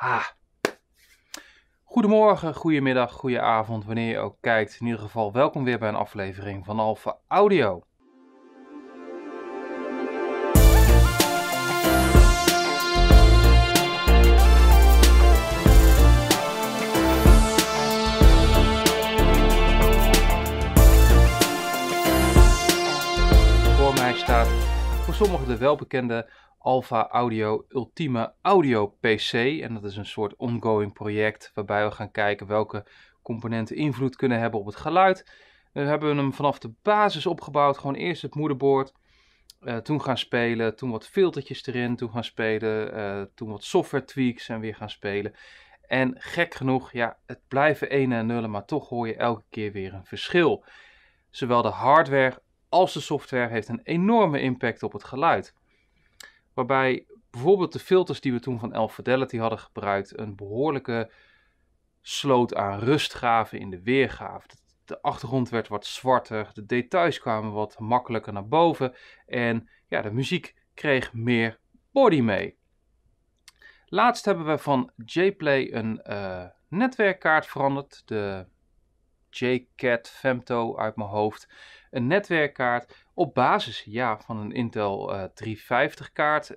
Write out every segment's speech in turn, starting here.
Ha. Ah. Goedemorgen, goedemiddag, goede avond, wanneer je ook kijkt. In ieder geval welkom weer bij een aflevering van Alpha Audio. Voor mij staat voor sommigen de welbekende Alpha Audio Ultima Audio PC. En dat is een soort ongoing project waarbij we gaan kijken welke componenten invloed kunnen hebben op het geluid. We hebben hem vanaf de basis opgebouwd. Gewoon eerst het moederbord. Eh, toen gaan spelen, toen wat filtertjes erin, toen gaan spelen, eh, toen wat software tweaks en weer gaan spelen. En gek genoeg, ja, het blijven 1 en nullen, maar toch hoor je elke keer weer een verschil. Zowel de hardware als de software heeft een enorme impact op het geluid. Waarbij bijvoorbeeld de filters die we toen van Elf Fidelity hadden gebruikt, een behoorlijke sloot aan rust gaven in de weergave. De achtergrond werd wat zwarter, de details kwamen wat makkelijker naar boven en ja, de muziek kreeg meer body mee. Laatst hebben we van JPlay een uh, netwerkkaart veranderd, de JCAT Femto uit mijn hoofd. Een netwerkkaart op basis ja, van een Intel 350 eh, kaart.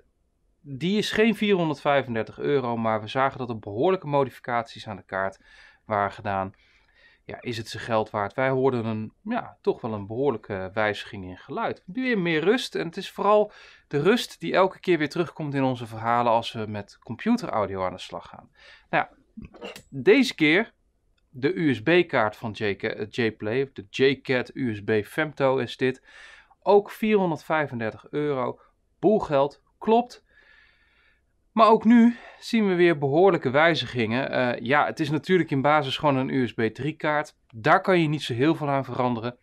Die is geen 435 euro, maar we zagen dat er behoorlijke modificaties aan de kaart waren gedaan. Ja, is het zijn geld waard? Wij hoorden een, ja, toch wel een behoorlijke wijziging in geluid. Weer meer rust en het is vooral de rust die elke keer weer terugkomt in onze verhalen als we met computeraudio aan de slag gaan. Nou, deze keer de USB-kaart van eh, J-Play, de JCAT USB Femto is dit. Ook 435 euro. Boelgeld, klopt. Maar ook nu zien we weer behoorlijke wijzigingen. Eh, ja, het is natuurlijk in basis gewoon een USB 3 kaart. Daar kan je niet zo heel veel aan veranderen.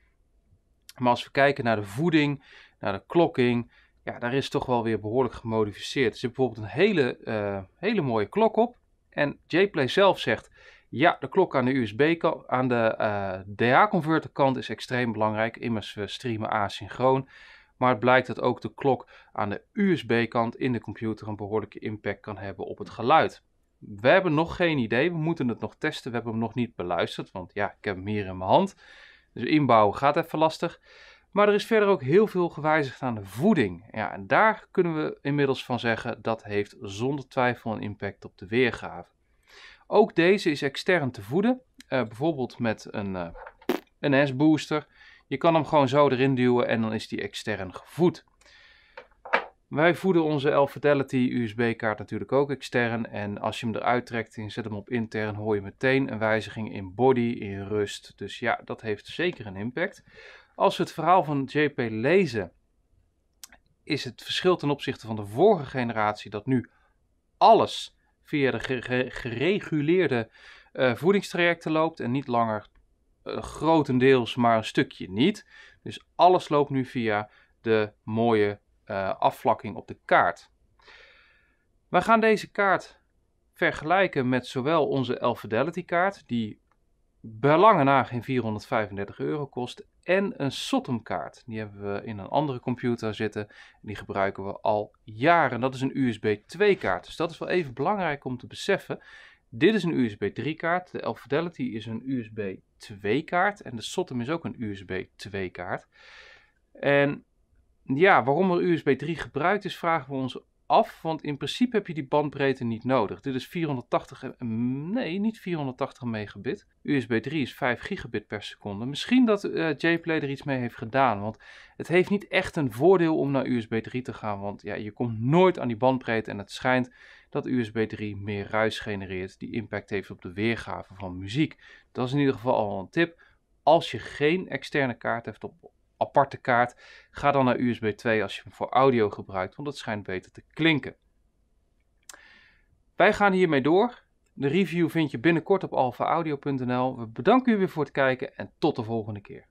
Maar als we kijken naar de voeding, naar de klokking, ja, daar is toch wel weer behoorlijk gemodificeerd. Er zit bijvoorbeeld een hele, eh, hele mooie klok op. En Jplay zelf zegt, ja, de klok aan de USB kant, aan de eh, DA-converter kant is extreem belangrijk. Immers, we streamen asynchroon. Maar het blijkt dat ook de klok aan de USB-kant in de computer een behoorlijke impact kan hebben op het geluid. We hebben nog geen idee, we moeten het nog testen. We hebben hem nog niet beluisterd, want ja, ik heb hem hier in mijn hand. Dus inbouwen gaat even lastig. Maar er is verder ook heel veel gewijzigd aan de voeding. Ja, en daar kunnen we inmiddels van zeggen dat heeft zonder twijfel een impact op de weergave. Ook deze is extern te voeden, eh, bijvoorbeeld met een, eh, een S-booster. Je kan hem gewoon zo erin duwen en dan is die extern gevoed. Wij voeden onze l Fidelity USB-kaart natuurlijk ook extern. En als je hem eruit trekt en je zet hem op intern, hoor je meteen een wijziging in body, in rust. Dus ja, dat heeft zeker een impact. Als we het verhaal van JP lezen, is het verschil ten opzichte van de vorige generatie dat nu alles via de gereguleerde eh, voedingstrajecten loopt en niet langer eh, grotendeels, maar een stukje niet. Dus alles loopt nu via de mooie eh, afvlakking op de kaart. We gaan deze kaart vergelijken met zowel onze Elfidelity kaart, die bij na geen 435 euro kost, en een sottom kaart Die hebben we in een andere computer zitten. Die gebruiken we al jaren. Dat is een USB 2-kaart. Dus dat is wel even belangrijk om te beseffen. Dit is een USB 3-kaart. De Elf Fidelity is een USB 2-kaart. En de Sotom is ook een USB 2-kaart. En ja, waarom er USB 3 gebruikt is, vragen we ons af, want in principe heb je die bandbreedte niet nodig. Dit is 480, eh, nee, niet 480 megabit. USB 3 is 5 gigabit per seconde. Misschien dat uh, JPlay er iets mee heeft gedaan, want het heeft niet echt een voordeel om naar USB 3 te gaan, want ja, je komt nooit aan die bandbreedte en het schijnt dat USB 3 meer ruis genereert, die impact heeft op de weergave van muziek. Dat is in ieder geval al een tip. Als je geen externe kaart hebt op aparte kaart. Ga dan naar USB 2 als je hem voor audio gebruikt, want dat schijnt beter te klinken. Wij gaan hiermee door. De review vind je binnenkort op alfaaudio.nl. We bedanken u weer voor het kijken en tot de volgende keer.